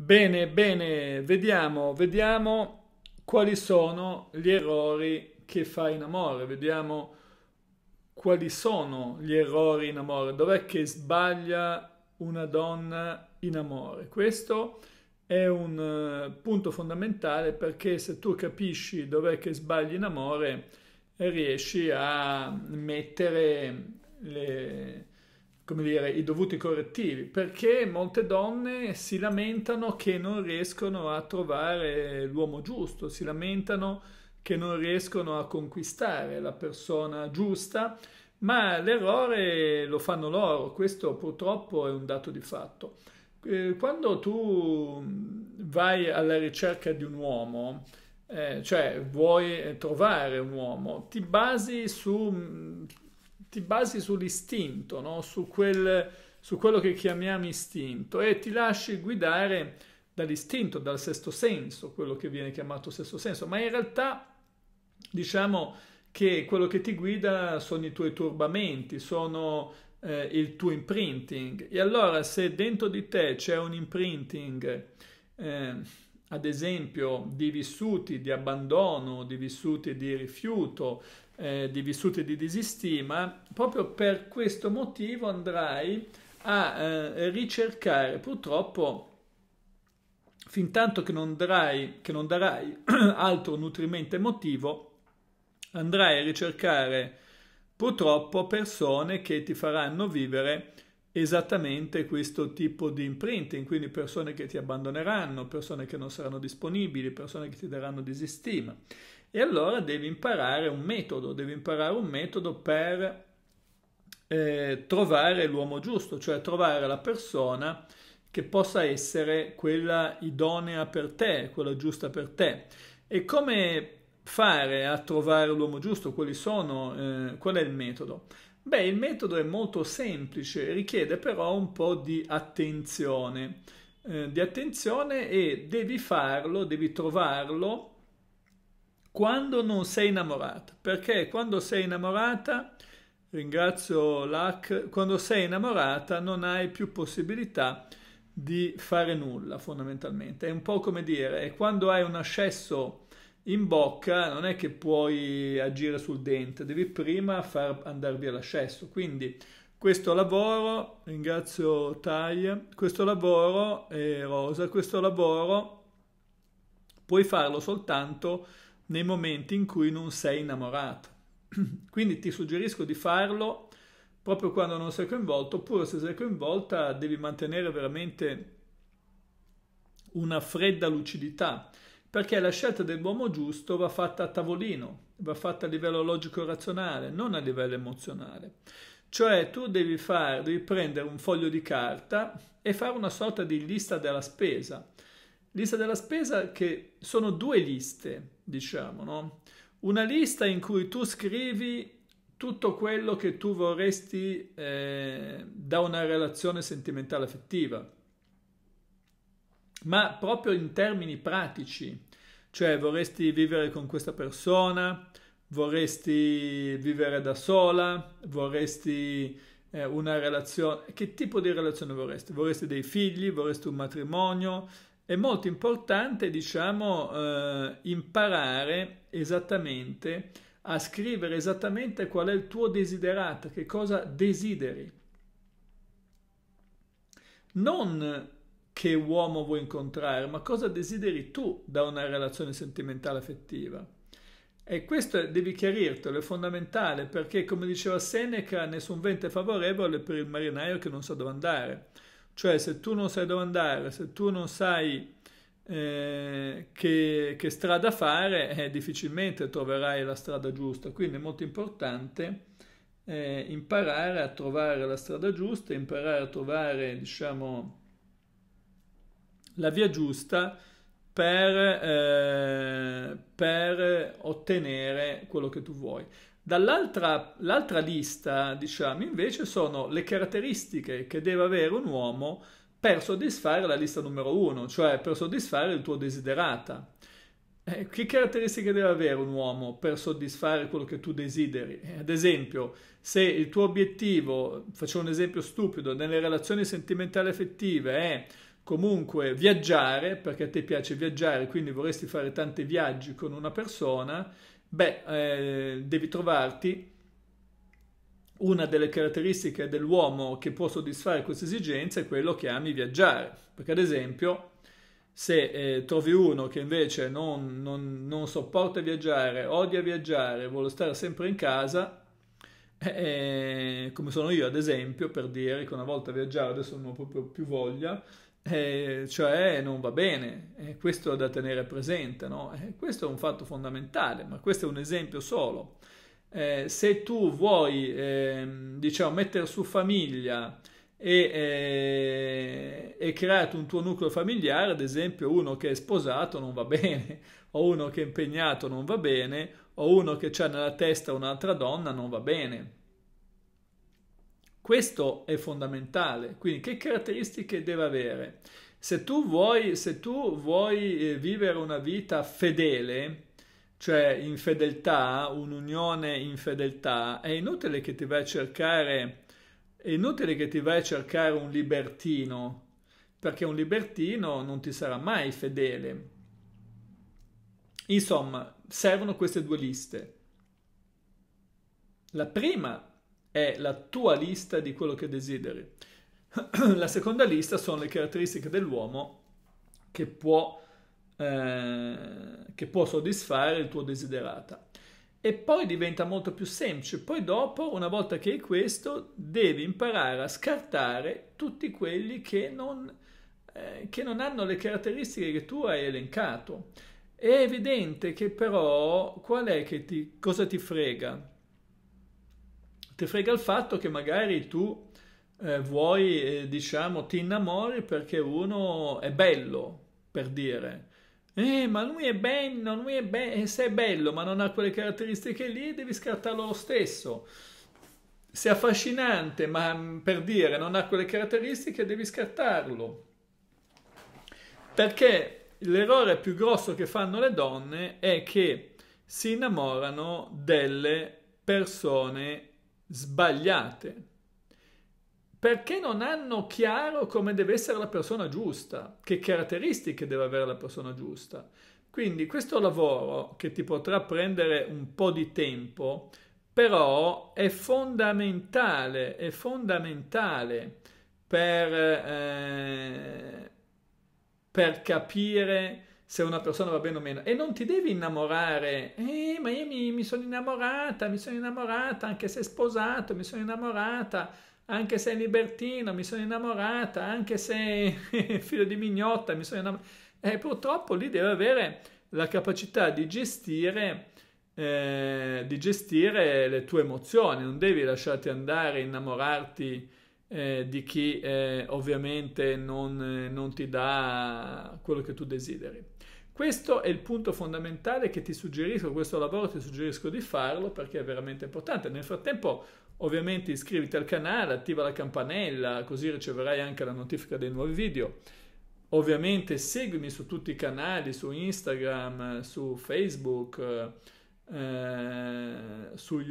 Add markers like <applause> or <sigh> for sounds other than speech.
Bene, bene, vediamo, vediamo quali sono gli errori che fa in amore, vediamo quali sono gli errori in amore, dov'è che sbaglia una donna in amore. Questo è un eh, punto fondamentale perché se tu capisci dov'è che sbagli in amore riesci a mettere le, come dire, i dovuti correttivi, perché molte donne si lamentano che non riescono a trovare l'uomo giusto, si lamentano che non riescono a conquistare la persona giusta, ma l'errore lo fanno loro, questo purtroppo è un dato di fatto. Eh, quando tu mm, vai alla ricerca di un uomo, eh, cioè vuoi trovare un uomo, ti basi su mm, ti basi sull'istinto, no? su, quel, su quello che chiamiamo istinto e ti lasci guidare dall'istinto, dal sesto senso, quello che viene chiamato sesto senso, ma in realtà diciamo che quello che ti guida sono i tuoi turbamenti, sono eh, il tuo imprinting. E allora se dentro di te c'è un imprinting eh, ad esempio di vissuti di abbandono, di vissuti di rifiuto, eh, di vissuti di disistima, proprio per questo motivo andrai a eh, ricercare purtroppo fin tanto che non, darai, che non darai <clears throat> altro nutrimento emotivo, andrai a ricercare purtroppo persone che ti faranno vivere esattamente questo tipo di imprinting, quindi persone che ti abbandoneranno, persone che non saranno disponibili, persone che ti daranno disistima. E allora devi imparare un metodo, devi imparare un metodo per eh, trovare l'uomo giusto, cioè trovare la persona che possa essere quella idonea per te, quella giusta per te. E come fare a trovare l'uomo giusto? Quali sono, eh, qual è il metodo? Beh, il metodo è molto semplice, richiede però un po' di attenzione, eh, di attenzione e devi farlo, devi trovarlo quando non sei innamorata, perché quando sei innamorata, ringrazio l'AC, quando sei innamorata non hai più possibilità di fare nulla fondamentalmente, è un po' come dire, quando hai un accesso in bocca non è che puoi agire sul dente, devi prima far andare via l'ascesso. Quindi questo lavoro, ringrazio Taglia, questo lavoro, eh, Rosa, questo lavoro puoi farlo soltanto nei momenti in cui non sei innamorato. <clears throat> Quindi ti suggerisco di farlo proprio quando non sei coinvolto, oppure se sei coinvolta devi mantenere veramente una fredda lucidità perché la scelta dell'uomo giusto va fatta a tavolino, va fatta a livello logico-razionale, non a livello emozionale. Cioè tu devi, fare, devi prendere un foglio di carta e fare una sorta di lista della spesa. Lista della spesa che sono due liste, diciamo, no? Una lista in cui tu scrivi tutto quello che tu vorresti eh, da una relazione sentimentale affettiva ma proprio in termini pratici, cioè vorresti vivere con questa persona, vorresti vivere da sola, vorresti eh, una relazione, che tipo di relazione vorresti? Vorresti dei figli, vorresti un matrimonio? È molto importante, diciamo, eh, imparare esattamente a scrivere esattamente qual è il tuo desiderato, che cosa desideri. Non che uomo vuoi incontrare, ma cosa desideri tu da una relazione sentimentale affettiva. E questo devi chiarirtelo, è fondamentale, perché come diceva Seneca, nessun vento è favorevole per il marinaio che non sa dove andare. Cioè, se tu non sai dove andare, se tu non sai eh, che, che, strada fare, eh, difficilmente troverai la strada giusta. Quindi è molto importante eh, imparare a trovare la strada giusta, imparare a trovare, diciamo, la via giusta per, eh, per ottenere quello che tu vuoi. Dall'altra lista, diciamo, invece sono le caratteristiche che deve avere un uomo per soddisfare la lista numero uno, cioè per soddisfare il tuo desiderata. Eh, che caratteristiche deve avere un uomo per soddisfare quello che tu desideri? Eh, ad esempio, se il tuo obiettivo, faccio un esempio stupido, nelle relazioni sentimentali affettive è comunque viaggiare, perché a te piace viaggiare, quindi vorresti fare tanti viaggi con una persona, beh, eh, devi trovarti una delle caratteristiche dell'uomo che può soddisfare questa esigenza è quello che ami viaggiare. Perché ad esempio, se eh, trovi uno che invece non, non, non, sopporta viaggiare, odia viaggiare, vuole stare sempre in casa, eh, eh come sono io ad esempio, per dire che una volta viaggiare adesso non ho proprio più voglia, eh, cioè non va bene, eh, questo è da tenere presente, no? eh, questo è un fatto fondamentale, ma questo è un esempio solo. Eh, se tu vuoi, ehm, diciamo, mettere su famiglia e, eh, e creare un tuo nucleo familiare, ad esempio uno che è sposato non va bene, <laughs> o uno che è impegnato non va bene, o uno che ha nella testa un'altra donna non va bene. Questo è fondamentale, quindi che caratteristiche deve avere? Se tu vuoi, se tu vuoi eh, vivere una vita fedele, cioè in fedeltà, un'unione in fedeltà, è inutile che ti vai a cercare, è inutile che ti vai a cercare un libertino, perché un libertino non ti sarà mai fedele. Insomma, servono queste due liste. La prima è la tua lista di quello che desideri. <clears throat> la seconda lista sono le caratteristiche dell'uomo che può, eh, che può soddisfare il tuo desiderata. E poi diventa molto più semplice. Poi dopo, una volta che hai questo, devi imparare a scartare tutti quelli che non, eh, che non hanno le caratteristiche che tu hai elencato. È evidente che però qual è che ti, cosa ti frega? Ti frega il fatto che magari tu eh, vuoi, eh, diciamo, ti innamori perché uno è bello, per dire. Eh, ma lui è bello, lui è bello, eh, se è bello ma non ha quelle caratteristiche lì, devi scartarlo lo stesso. Se è affascinante, ma mm, per dire non ha quelle caratteristiche, devi scartarlo. Perché l'errore più grosso che fanno le donne è che si innamorano delle persone sbagliate perché non hanno chiaro come deve essere la persona giusta, che caratteristiche deve avere la persona giusta. Quindi questo lavoro che ti potrà prendere un po' di tempo, però è fondamentale, è fondamentale per, eh, per capire se una persona va bene o meno e non ti devi innamorare, eh, ma io mi, mi sono innamorata, mi sono innamorata, anche se sposato, mi sono innamorata, anche se è libertino, mi sono innamorata, anche se è <laughs> figlio di mignotta, mi sono innamorata. E eh, purtroppo lì deve avere la capacità di gestire, eh, di gestire le tue emozioni, non devi lasciarti andare, innamorarti eh, di chi eh, ovviamente non, eh, non ti dà quello che tu desideri. Questo è il punto fondamentale che ti suggerisco, questo lavoro ti suggerisco di farlo perché è veramente importante. Nel frattempo ovviamente iscriviti al canale, attiva la campanella così riceverai anche la notifica dei nuovi video. Ovviamente seguimi su tutti i canali, su Instagram, su Facebook, eh, su YouTube